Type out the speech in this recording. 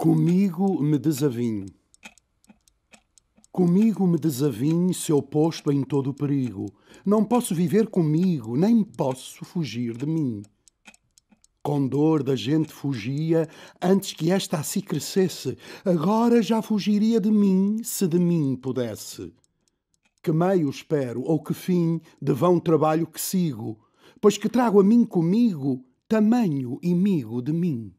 Comigo me desavinho. Comigo me desavinho se oposto em todo o perigo. Não posso viver comigo, nem posso fugir de mim. Com dor da gente fugia antes que esta assim crescesse. Agora já fugiria de mim se de mim pudesse. Que meio espero ou que fim de vão trabalho que sigo, pois que trago a mim comigo tamanho inimigo de mim.